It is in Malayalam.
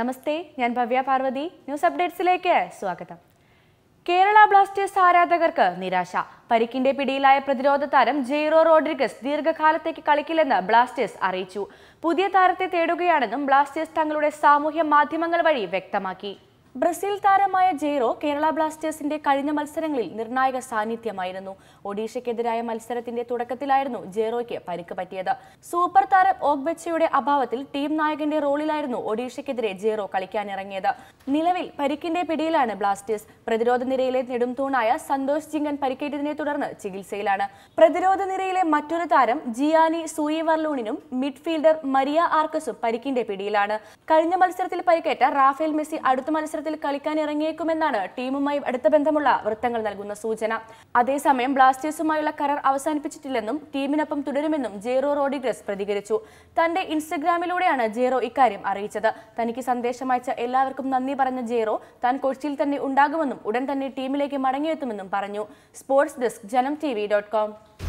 നമസ്തേ ഞാൻ ഭവ്യ പാർവതി ന്യൂസ് അപ്ഡേറ്റ്സിലേക്ക് സ്വാഗതം കേരള ബ്ലാസ്റ്റേഴ്സ് ആരാധകർക്ക് നിരാശ പരിക്കിന്റെ പിടിയിലായ പ്രതിരോധ താരം ജെയ്റോ റോഡ്രിഗസ് ദീർഘകാലത്തേക്ക് കളിക്കില്ലെന്ന് ബ്ലാസ്റ്റേഴ്സ് അറിയിച്ചു പുതിയ താരത്തെ തേടുകയാണെന്നും ബ്ലാസ്റ്റേഴ്സ് തങ്ങളുടെ സാമൂഹ്യ മാധ്യമങ്ങൾ വഴി വ്യക്തമാക്കി ബ്രസീൽ താരമായ ജെയ്റോ കേരള ബ്ലാസ്റ്റേഴ്സിന്റെ കഴിഞ്ഞ മത്സരങ്ങളിൽ നിർണായക സാന്നിധ്യമായിരുന്നു ഒഡീഷയ്ക്കെതിരായ മത്സരത്തിന്റെ തുടക്കത്തിലായിരുന്നു ജെയ്റോയ്ക്ക് പരിക്ക് പറ്റിയത് സൂപ്പർ താരം ഓഗ്ബച്ചയുടെ അഭാവത്തിൽ ടീം നായകന്റെ റോളിലായിരുന്നു ഒഡീഷയ്ക്കെതിരെ ജെയ്റോ കളിക്കാനിറങ്ങിയത് നിലവിൽ പരിക്കിന്റെ പിടിയിലാണ് ബ്ലാസ്റ്റേഴ്സ് പ്രതിരോധ നിരയിലെ നെടുംതൂണായ സന്തോഷ് ജിങ്കൻ പരിക്കേറ്റതിനെ തുടർന്ന് ചികിത്സയിലാണ് പ്രതിരോധ നിരയിലെ മറ്റൊരു താരം ജിയാനി സൂയിവർലൂണിനും മിഡ്ഫീൽഡർ മരിയ ആർക്കസും പരിക്കിന്റെ പിടിയിലാണ് കഴിഞ്ഞ മത്സരത്തിൽ പരിക്കേറ്റ റാഫേൽ മെസ്സി അടുത്ത മത്സരത്തിൽ മത്സരത്തിൽ കളിക്കാൻ ഇറങ്ങിയേക്കുമെന്നാണ് ടീമുമായി അടുത്ത ബന്ധമുള്ള വൃത്തങ്ങൾ നൽകുന്ന സൂചന അതേസമയം ബ്ലാസ്റ്റേഴ്സുമായുള്ള കരാർ അവസാനിപ്പിച്ചിട്ടില്ലെന്നും ടീമിനൊപ്പം തുടരുമെന്നും ജേറോ റോഡിഗ്രസ് പ്രതികരിച്ചു തന്റെ ഇൻസ്റ്റഗ്രാമിലൂടെയാണ് ജേറോ ഇക്കാര്യം അറിയിച്ചത് തനിക്ക് സന്ദേശം അയച്ച എല്ലാവർക്കും നന്ദി പറഞ്ഞ ജേറോ താൻ കൊച്ചിയിൽ തന്നെ ഉണ്ടാകുമെന്നും ഉടൻ തന്നെ ടീമിലേക്ക് മടങ്ങിയെത്തുമെന്നും പറഞ്ഞു sports desk Janam T V dot com